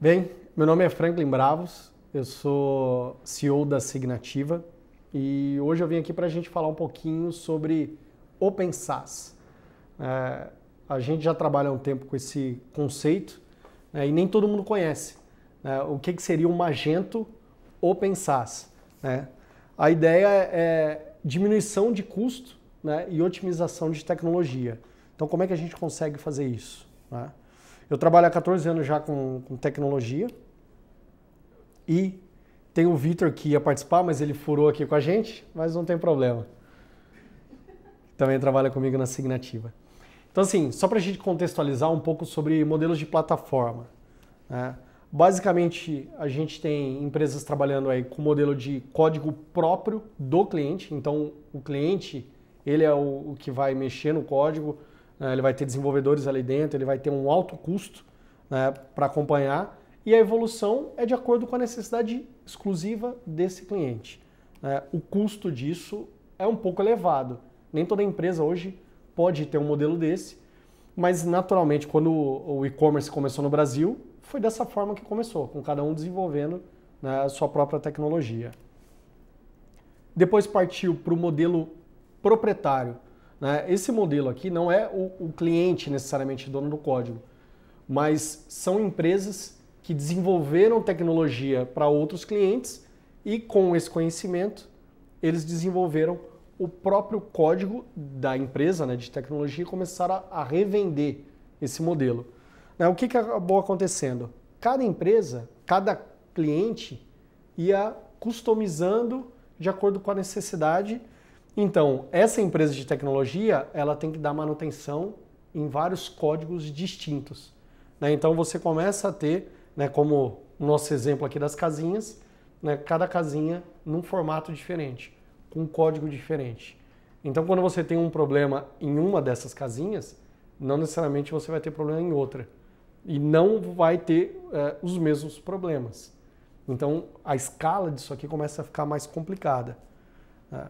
Bem, meu nome é Franklin Bravos, eu sou CEO da Signativa e hoje eu vim aqui para a gente falar um pouquinho sobre Open SaaS. É, a gente já trabalha há um tempo com esse conceito né, e nem todo mundo conhece. Né, o que, que, seria um Magento Open SaaS? Né? A ideia é diminuição de custo né, e otimização de tecnologia. Então, como é que a gente consegue fazer isso? Né? Eu trabalho há 14 anos já com, com tecnologia. E tem o Vitor que ia participar, mas ele furou aqui com a gente, mas não tem problema. Também trabalha comigo na Signativa. Então, assim, só para a gente contextualizar um pouco sobre modelos de plataforma. Né? Basicamente, a gente tem empresas trabalhando aí com modelo de código próprio do cliente. Então, o cliente, ele é o, o que vai mexer no código, né? ele vai ter desenvolvedores ali dentro, ele vai ter um alto custo né, para acompanhar e a evolução é de acordo com a necessidade exclusiva desse cliente. Né? O custo disso é um pouco elevado. Nem toda empresa hoje pode ter um modelo desse, mas naturalmente quando o e-commerce começou no Brasil, foi dessa forma que começou, com cada um desenvolvendo né, a sua própria tecnologia. Depois partiu para o modelo proprietário, né? Esse modelo aqui não é o, o cliente necessariamente dono do código, mas são empresas que desenvolveram tecnologia para outros clientes e com esse conhecimento eles desenvolveram o próprio código da empresa né, de tecnologia e começaram a, revender esse modelo. Né, o que, que acabou acontecendo? Cada empresa, cada cliente ia customizando de acordo com a necessidade então, essa empresa de tecnologia, ela tem que dar manutenção em vários códigos distintos. Né? Então, você começa a ter, né, como nosso exemplo aqui das casinhas, né, cada casinha num formato diferente, com um código diferente. Então, quando você tem um problema em uma dessas casinhas, não necessariamente você vai ter problema em outra. E não vai ter é, os mesmos problemas. Então, a escala disso aqui começa a ficar mais complicada. Né?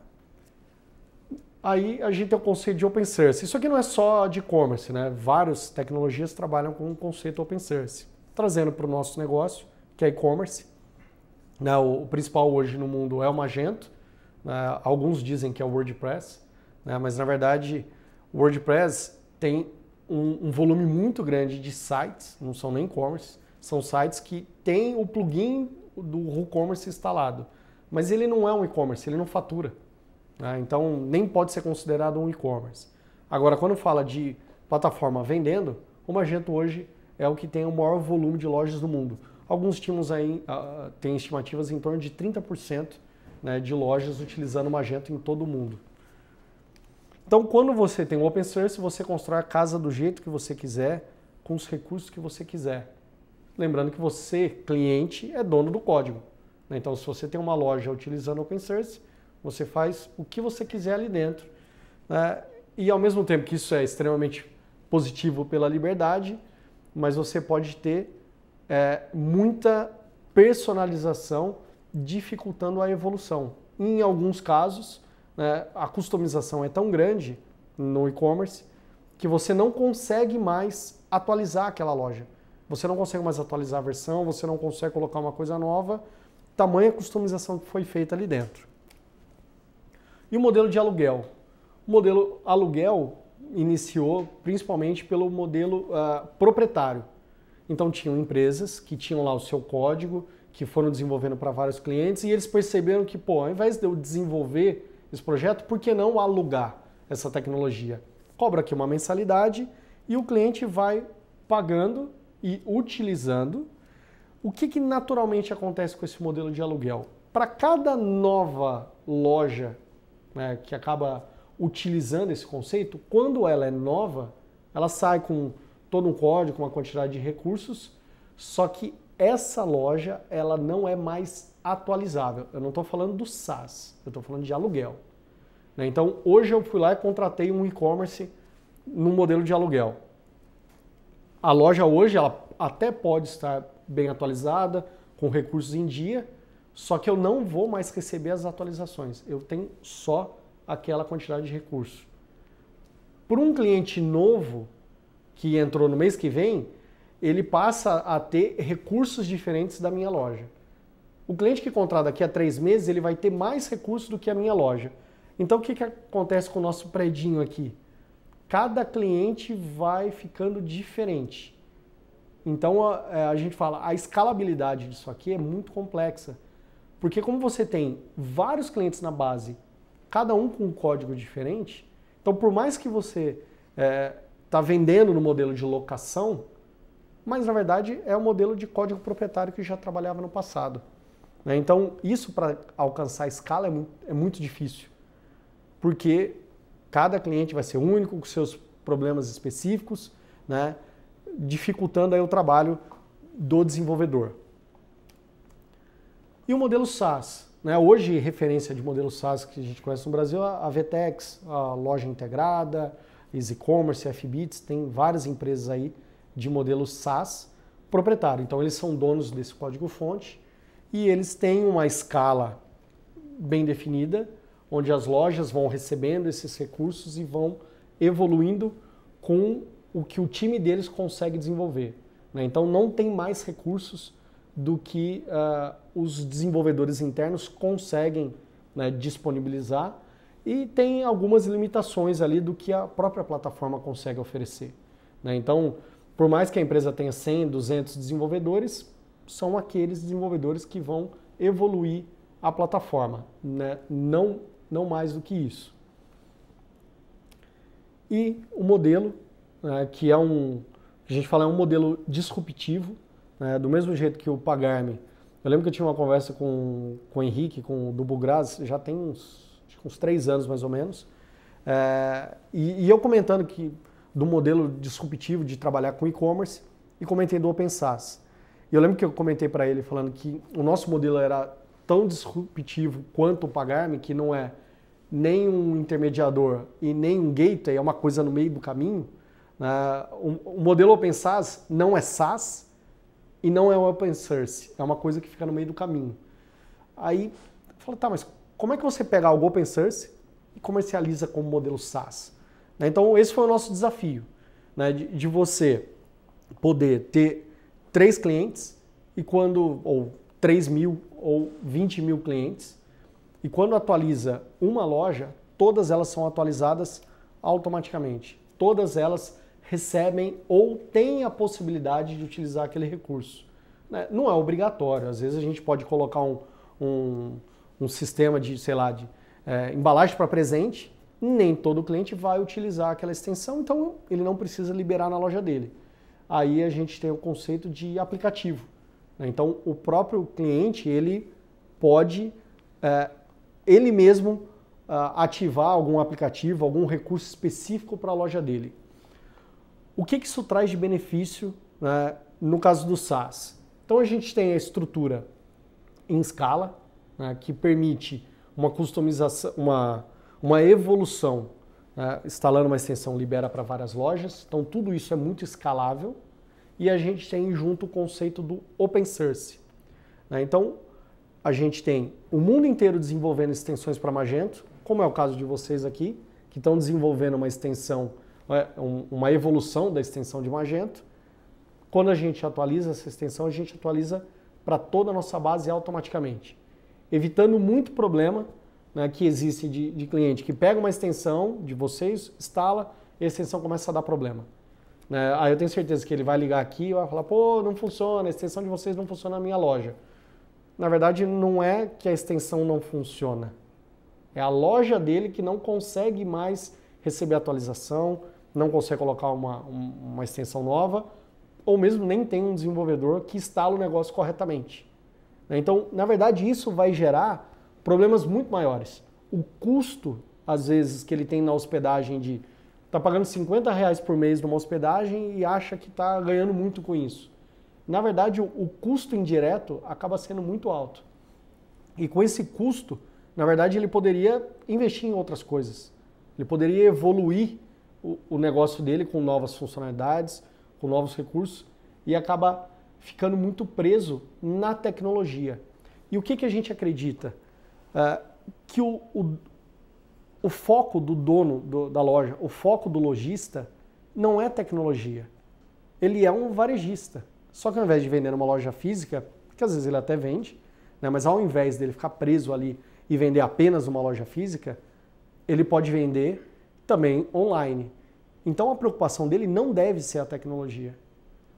Aí a gente tem o conceito de open source. Isso aqui não é só de e-commerce, né? Várias tecnologias trabalham com o conceito open source. Trazendo para o nosso negócio, que é e-commerce. Né? O, principal hoje no mundo é o Magento. Né? Alguns dizem que é o WordPress, né? mas na verdade o WordPress tem um, um volume muito grande de sites, não são nem e-commerce, são sites que têm o plugin do WooCommerce instalado. Mas ele não é um e-commerce, ele não fatura. Né? Então, nem pode ser considerado um e-commerce. Agora, quando fala de plataforma vendendo, o Magento hoje é o que tem o maior volume de lojas do mundo. Alguns times aí uh, têm estimativas em torno de 30% né, de lojas utilizando o Magento em todo o mundo. Então, quando você tem o open source, você constrói a casa do jeito que você quiser, com os recursos que você quiser. Lembrando que você, cliente, é dono do código. Né? Então, se você tem uma loja utilizando open source, você faz o que você quiser ali dentro. Né? E ao mesmo tempo que isso é extremamente positivo pela liberdade, mas você pode ter é, muita personalização dificultando a evolução. Em alguns casos, né, a customização é tão grande no e-commerce que você não consegue mais atualizar aquela loja. Você não consegue mais atualizar a versão, você não consegue colocar uma coisa nova, tamanha customização que foi feita ali dentro. E o modelo de aluguel? O modelo aluguel iniciou principalmente pelo modelo uh, proprietário. Então tinham empresas que tinham lá o seu código, que foram desenvolvendo para vários clientes e eles perceberam que, pô, ao invés de eu desenvolver esse projeto, por que não alugar essa tecnologia? Cobra aqui uma mensalidade e o cliente vai pagando e utilizando. O que, que naturalmente acontece com esse modelo de aluguel? Para cada nova loja né, que acaba utilizando esse conceito, quando ela é nova, ela sai com todo um código, uma quantidade de recursos, só que essa loja ela não é mais atualizável. Eu não estou falando do SaaS, eu estou falando de aluguel. Né? Então hoje eu fui lá e contratei um e-commerce no modelo de aluguel. A loja hoje ela até pode estar bem atualizada, com recursos em dia, só que eu não vou mais receber as atualizações. Eu tenho só aquela quantidade de recurso. Para um cliente novo que entrou no mês que vem, ele passa a ter recursos diferentes da minha loja. O cliente que contrata daqui a três meses, ele vai ter mais recursos do que a minha loja. Então, o que, que acontece com o nosso predinho aqui? Cada cliente vai ficando diferente. Então, a, é, a gente fala, a escalabilidade disso aqui é muito complexa. Porque como você tem vários clientes na base, cada um com um código diferente, então por mais que você está é, tá vendendo no modelo de locação, mas na verdade é o um modelo de código proprietário que já trabalhava no passado. Né? Então isso para alcançar escala é muito, é muito difícil, porque cada cliente vai ser único com seus problemas específicos, né? dificultando aí o trabalho do desenvolvedor e o modelo SaaS. Né? Hoje, referência de modelo SaaS que a gente conhece no Brasil é a VTEX, a Loja Integrada, Easy commerce FBITS, tem várias empresas aí de modelo SaaS proprietário. Então, eles são donos desse código-fonte e eles têm uma escala bem definida, onde as lojas vão recebendo esses recursos e vão evoluindo com o que o time deles consegue desenvolver. Né? Então, não tem mais recursos do que uh, os desenvolvedores internos conseguem né, disponibilizar e tem algumas limitações ali do que a própria plataforma consegue oferecer. Né? Então, por mais que a empresa tenha 100, 200 desenvolvedores, são aqueles desenvolvedores que vão evoluir a plataforma, né? não, não mais do que isso. E o modelo, né, que é um, a gente fala é um modelo disruptivo, né? Do mesmo jeito que o Pagarme, Eu lembro que eu tinha uma conversa com, com o Henrique, com, o Bugraz, já tem uns, uns três anos mais ou menos. É, e, e, eu comentando que do modelo disruptivo de trabalhar com e-commerce e comentei do Open SaaS. E eu lembro que eu comentei para ele falando que o nosso modelo era tão disruptivo quanto o Pagarme, que não é nem um intermediador e nem um gateway, é uma coisa no meio do caminho. Né? O, o modelo Open SaaS não é SaaS, e não é open source, é uma coisa que fica no meio do caminho. Aí fala, tá, mas como é que você pega algo open source e comercializa como modelo SaaS? Né? Então esse foi o nosso desafio, né? de, de, você poder ter três clientes e quando ou 3 mil ou 20 mil clientes e quando atualiza uma loja, todas elas são atualizadas automaticamente. Todas elas recebem ou têm a possibilidade de utilizar aquele recurso. Né? Não é obrigatório, às vezes a gente pode colocar um, um, um sistema de, sei lá, de é, embalagem para presente, nem todo cliente vai utilizar aquela extensão, então ele não precisa liberar na loja dele. Aí a gente tem o conceito de aplicativo. Né? Então o próprio cliente ele pode é, ele mesmo é, ativar algum aplicativo, algum recurso específico para a loja dele. O que, que isso traz de benefício né, no caso do SaaS? Então a gente tem a estrutura em escala, né, que permite uma customização, uma, uma evolução, né, instalando uma extensão libera para várias lojas. Então tudo isso é muito escalável. E a gente tem junto o conceito do open source. Né? Então a gente tem o mundo inteiro desenvolvendo extensões para Magento, como é o caso de vocês aqui, que estão desenvolvendo uma extensão é? uma evolução da extensão de Magento. Quando a gente atualiza essa extensão, a gente atualiza para toda a nossa base automaticamente, evitando muito problema né, que existe de, de, cliente que pega uma extensão de vocês, instala, e a extensão começa a dar problema. Né? Aí eu tenho certeza que ele vai ligar aqui e vai falar: pô, não funciona, a extensão de vocês não funciona na minha loja. Na verdade, não é que a extensão não funciona, é a loja dele que não consegue mais receber atualização, não consegue colocar uma, uma extensão nova, ou mesmo nem tem um desenvolvedor que instala o negócio corretamente. Né? Então, na verdade, isso vai gerar problemas muito maiores. O custo, às vezes, que ele tem na hospedagem de tá pagando 50 reais por mês numa hospedagem e acha que está ganhando muito com isso. Na verdade, o custo indireto acaba sendo muito alto. E com esse custo, na verdade, ele poderia investir em outras coisas. Ele poderia evoluir o, o negócio dele com novas funcionalidades, com novos recursos e acaba ficando muito preso na tecnologia. E o que, que a gente acredita? Uh, que o, o, o, foco do dono do, da loja, o foco do lojista, não é tecnologia. Ele é um varejista. Só que ao invés de vender numa loja física, que às vezes ele até vende, né, mas ao invés dele ficar preso ali e vender apenas uma loja física, ele pode vender também online. Então a preocupação dele não deve ser a tecnologia.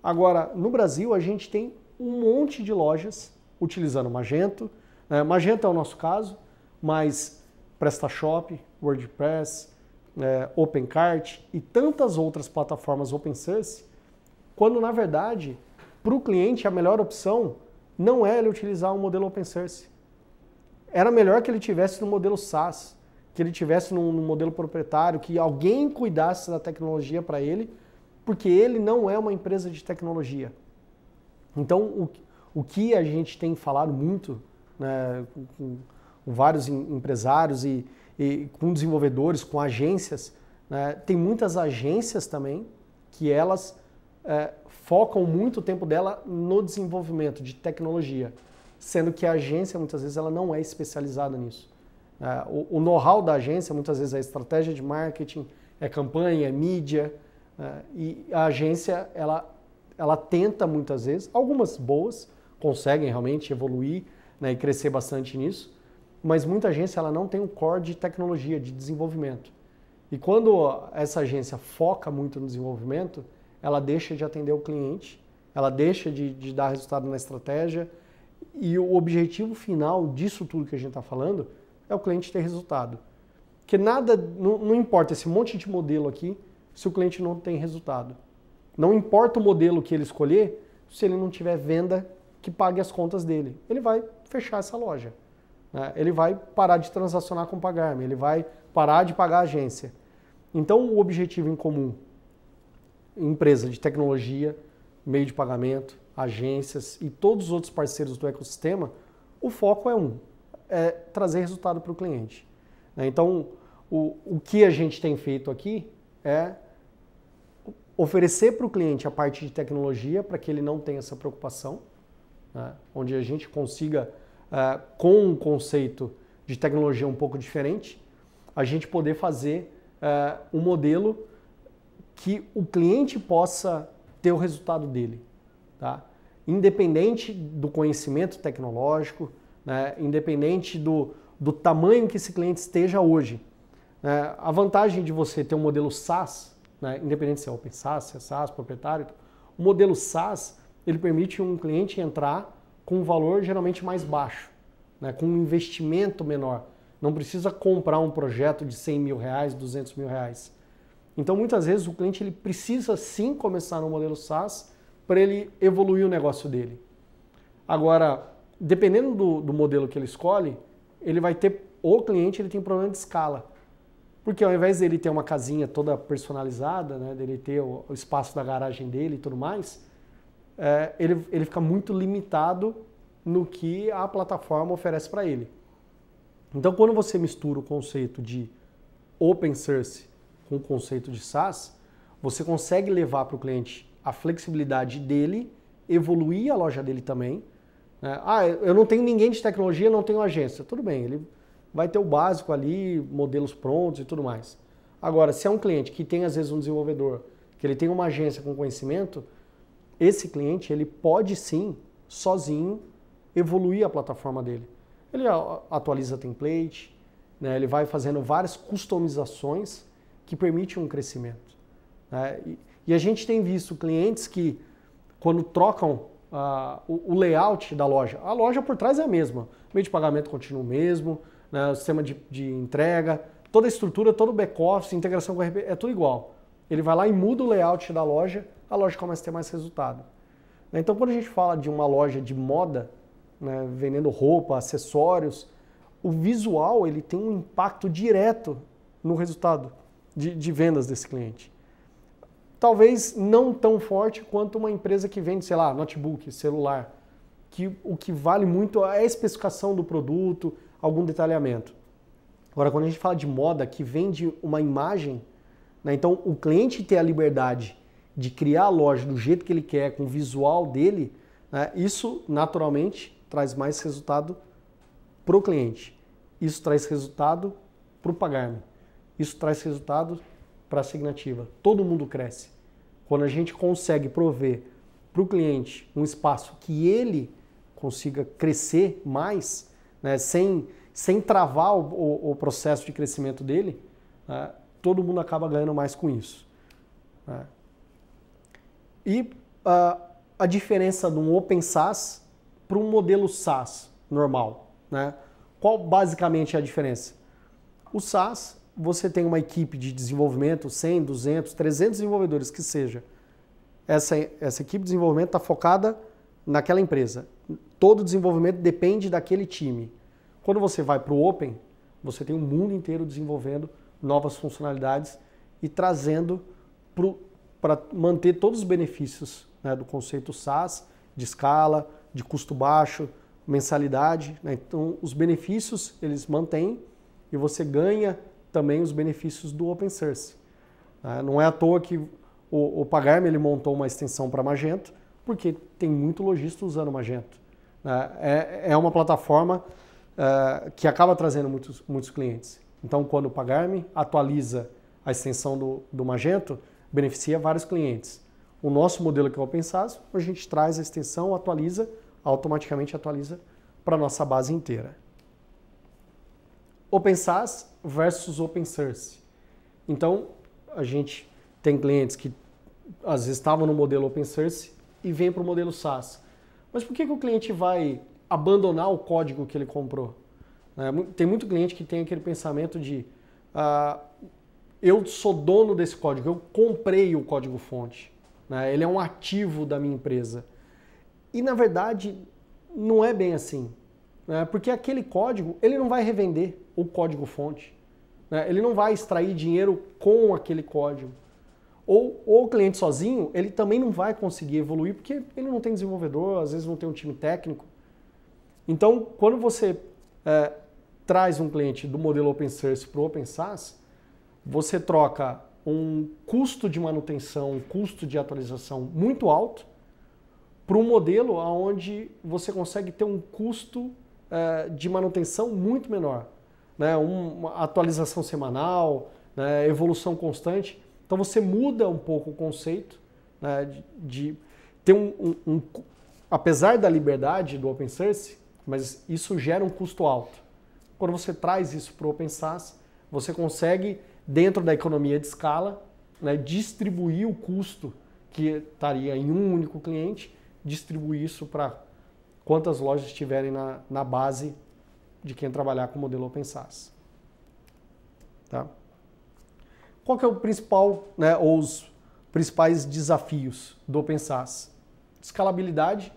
Agora, no Brasil, a gente tem um monte de lojas utilizando Magento. Né? Magento é o nosso caso, mas PrestaShop, WordPress, é, OpenCart e tantas outras plataformas open source, quando na verdade, para o cliente, a melhor opção não é ele utilizar um modelo open source. Era melhor que ele tivesse no modelo SaaS, que ele tivesse num, num modelo proprietário, que alguém cuidasse da tecnologia para ele, porque ele não é uma empresa de tecnologia. Então, o, o que a gente tem falado muito né, com, com, vários em, empresários e, e, com desenvolvedores, com agências, né, tem muitas agências também que elas é, focam muito o tempo dela no desenvolvimento de tecnologia, sendo que a agência muitas vezes ela não é especializada nisso. É, o, o know-how da agência, muitas vezes, é estratégia de marketing, é campanha, é mídia. É, e a agência, ela, ela tenta muitas vezes, algumas boas, conseguem realmente evoluir né, e crescer bastante nisso, mas muita agência ela não tem um core de tecnologia, de desenvolvimento. E quando essa agência foca muito no desenvolvimento, ela deixa de atender o cliente, ela deixa de, de dar resultado na estratégia, e o objetivo final disso tudo que a gente está falando é o cliente ter resultado. Porque nada, não, não importa esse monte de modelo aqui se o cliente não tem resultado. Não importa o modelo que ele escolher, se ele não tiver venda que pague as contas dele. Ele vai fechar essa loja. Né? Ele vai parar de transacionar com o Pagarme, ele vai parar de pagar a agência. Então, o objetivo em comum, empresa de tecnologia, meio de pagamento, agências e todos os outros parceiros do ecossistema, o foco é um: é, trazer resultado para o cliente. Né? Então, o, o que a gente tem feito aqui é oferecer para o cliente a parte de tecnologia para que ele não tenha essa preocupação, né? onde a gente consiga, é, com um conceito de tecnologia um pouco diferente, a gente poder fazer é, um modelo que o cliente possa ter o resultado dele, tá? independente do conhecimento tecnológico, né? independente do, do tamanho que esse cliente esteja hoje. Né? A vantagem de você ter um modelo SaaS, né? independente se é Open SaaS, se é SaaS, proprietário, o modelo SaaS ele permite um cliente entrar com um valor geralmente mais baixo, né? com um investimento menor. Não precisa comprar um projeto de 100 mil reais, 200 mil reais. Então, muitas vezes, o cliente ele precisa sim começar no modelo SaaS para ele evoluir o negócio dele. Agora, dependendo do, do modelo que ele escolhe, ele vai ter, o cliente ele tem problema de escala. Porque ao invés dele ter uma casinha toda personalizada, né, dele ter o, o espaço da garagem dele e tudo mais, é, ele, ele fica muito limitado no que a plataforma oferece para ele. Então, quando você mistura o conceito de open source com o conceito de SaaS, você consegue levar para o cliente a flexibilidade dele, evoluir a loja dele também, né? Ah, eu não tenho ninguém de tecnologia, não tenho agência. Tudo bem, ele vai ter o básico ali, modelos prontos e tudo mais. Agora, se é um cliente que tem às vezes um desenvolvedor, que ele tem uma agência com conhecimento, esse cliente ele pode sim, sozinho, evoluir a plataforma dele. Ele atualiza template, né? ele vai fazendo várias customizações que permitem um crescimento. Né? E, e a gente tem visto clientes que, quando trocam o, o, layout da loja. A loja por trás é a mesma. O meio de pagamento continua o mesmo, né? o sistema de, de entrega, toda a estrutura, todo o back-office, integração com o RP, é tudo igual. Ele vai lá e muda o layout da loja, a loja começa a ter mais resultado. Então, quando a gente fala de uma loja de moda, né, vendendo roupa, acessórios, o visual ele tem um impacto direto no resultado de, de vendas desse cliente talvez não tão forte quanto uma empresa que vende, sei lá, notebook, celular, que o que vale muito é a especificação do produto, algum detalhamento. Agora, quando a gente fala de moda que vende uma imagem, né, então o cliente ter a liberdade de criar a loja do jeito que ele quer, com o visual dele, né, isso naturalmente traz mais resultado para o cliente. Isso traz resultado para o pagar -me. Isso traz resultado para a signativa Todo mundo cresce. Quando a gente consegue prover para o cliente um espaço que ele consiga crescer mais, né, sem, sem travar o, o, o, processo de crescimento dele, né, todo mundo acaba ganhando mais com isso. Né. E uh, a diferença de um Open SaaS para um modelo SaaS normal. Né? Qual basicamente é a diferença? O SaaS você tem uma equipe de desenvolvimento, 100, 200, 300 desenvolvedores, que seja, essa, essa equipe de desenvolvimento está focada naquela empresa. Todo desenvolvimento depende daquele time. Quando você vai para o Open, você tem o mundo inteiro desenvolvendo novas funcionalidades e trazendo para manter todos os benefícios né, do conceito SaaS, de escala, de custo baixo, mensalidade. Né? Então, os benefícios eles mantêm e você ganha também os benefícios do open source. Né? Não é à toa que o, o Pagarme ele montou uma extensão para Magento, porque tem muito lojista usando Magento. Né? É, é uma plataforma uh, que acaba trazendo muitos, muitos clientes. Então, quando o Pagarme atualiza a extensão do, do Magento, beneficia vários clientes. O nosso modelo que é o Open SaaS, a gente traz a extensão, atualiza, automaticamente atualiza para a nossa base inteira open SaaS versus open source. Então, a gente tem clientes que às vezes estavam no modelo open source e vêm para o modelo SaaS. Mas por que, que o cliente vai abandonar o código que ele comprou? Né? Tem muito cliente que tem aquele pensamento de ah, eu sou dono desse código, eu comprei o código-fonte, né? ele é um ativo da minha empresa. E na verdade não é bem assim, né? porque aquele código ele não vai revender o código-fonte. Né? Ele não vai extrair dinheiro com aquele código. Ou, ou o cliente sozinho, ele também não vai conseguir evoluir porque ele não tem desenvolvedor, às vezes não tem um time técnico. Então, quando você é, traz um cliente do modelo open source para o open SaaS, você troca um custo de manutenção, um custo de atualização muito alto para um modelo onde você consegue ter um custo é, de manutenção muito menor né, uma atualização semanal, né, evolução constante. Então você muda um pouco o conceito né, de, de, ter um, um, um, apesar da liberdade do open source, mas isso gera um custo alto. Quando você traz isso para o open source, você consegue dentro da economia de escala né, distribuir o custo que estaria em um único cliente, distribuir isso para quantas lojas tiverem na, na base de quem trabalhar com o modelo Open Tá? Qual que é o principal, né, ou os principais desafios do Open Escalabilidade,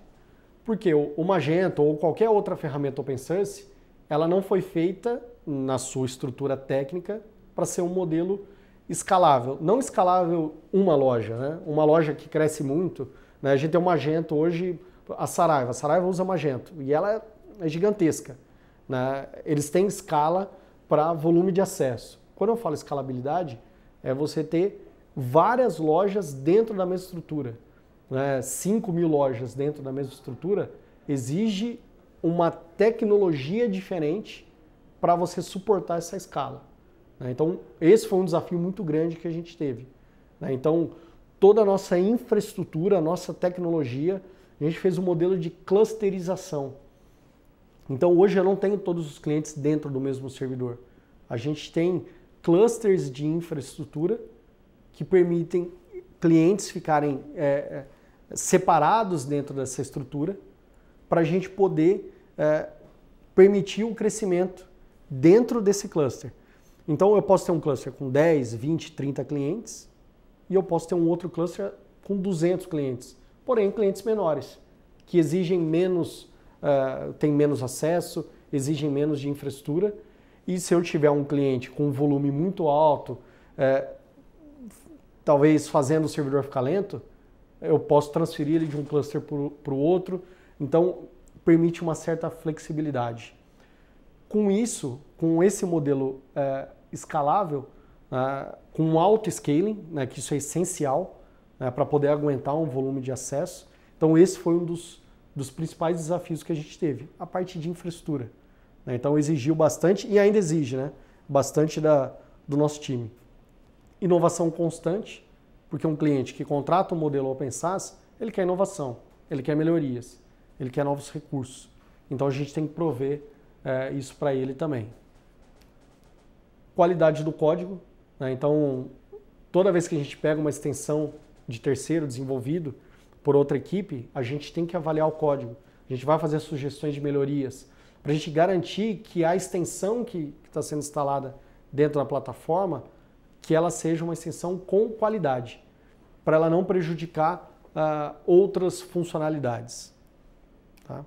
porque o Magento ou qualquer outra ferramenta Open Source, ela não foi feita na sua estrutura técnica para ser um modelo escalável. Não escalável uma loja, né? Uma loja que cresce muito, né? A gente tem o Magento hoje, a Saraiva. A Saraiva usa Magento e ela é gigantesca. Né? Eles têm escala para volume de acesso. Quando eu falo escalabilidade, é você ter várias lojas dentro da mesma estrutura. Né? 5 mil lojas dentro da mesma estrutura exige uma tecnologia diferente para você suportar essa escala. Né? Então, esse foi um desafio muito grande que a gente teve. Né? Então, toda a nossa infraestrutura, a nossa tecnologia, a gente fez um modelo de clusterização. Então hoje eu não tenho todos os clientes dentro do mesmo servidor. A gente tem clusters de infraestrutura que permitem clientes ficarem é, é separados dentro dessa estrutura para a gente poder é, permitir o um crescimento dentro desse cluster. Então eu posso ter um cluster com 10, 20, 30 clientes e eu posso ter um outro cluster com 200 clientes, porém clientes menores, que exigem menos ah, tem têm menos acesso, exigem menos de infraestrutura. E se eu tiver um cliente com um volume muito alto, é, talvez fazendo o servidor ficar lento, eu posso transferir ele de um cluster para o outro. Então, permite uma certa flexibilidade. Com isso, com esse modelo é, escalável, é, com um alto scaling, né, que isso é essencial né, para poder aguentar um volume de acesso. Então, esse foi um dos dos principais desafios que a gente teve, a parte de infraestrutura. Né? Então exigiu bastante e ainda exige, né? Bastante da, do nosso time. Inovação constante, porque um cliente que contrata um modelo Open SaaS, ele quer inovação, ele quer melhorias, ele quer novos recursos. Então a gente tem que prover é, isso para ele também. Qualidade do código. Né? Então, toda vez que a gente pega uma extensão de terceiro desenvolvido, por outra equipe, a gente tem que avaliar o código. A gente vai fazer sugestões de melhorias para a gente garantir que a extensão que está sendo instalada dentro da plataforma, que ela seja uma extensão com qualidade, para ela não prejudicar uh, outras funcionalidades. Tá?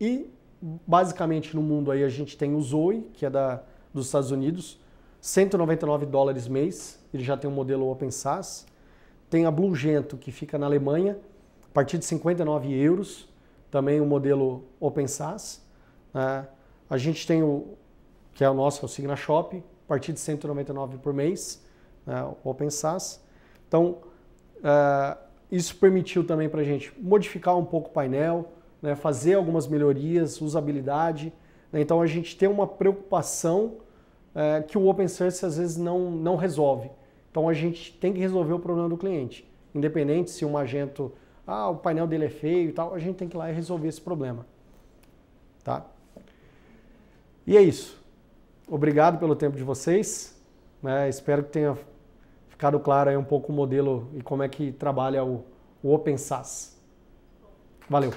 E basicamente no mundo aí a gente tem o Zoe, que é da, dos Estados Unidos, 199 dólares mês, ele já tem um modelo Open SaaS. Tem a Blugento que fica na Alemanha, a partir de 59 euros, também o um modelo Open SaaS. Né? A gente tem o, que é o nosso, é o Signa Shop, a partir de 199 por mês, né? Open SaaS. Então, eh, isso permitiu também para a gente modificar um pouco o painel, né? fazer algumas melhorias, usabilidade. Né? Então, a gente tem uma preocupação eh, que o Open Source às vezes não, não resolve. Então a gente tem que resolver o problema do cliente. Independente se o Magento, ah, o painel dele é feio e tal, a gente tem que ir lá e resolver esse problema. Tá? E é isso. Obrigado pelo tempo de vocês. Né? Espero que tenha ficado claro aí um pouco o modelo e como é que trabalha o, o Open SaaS. Valeu!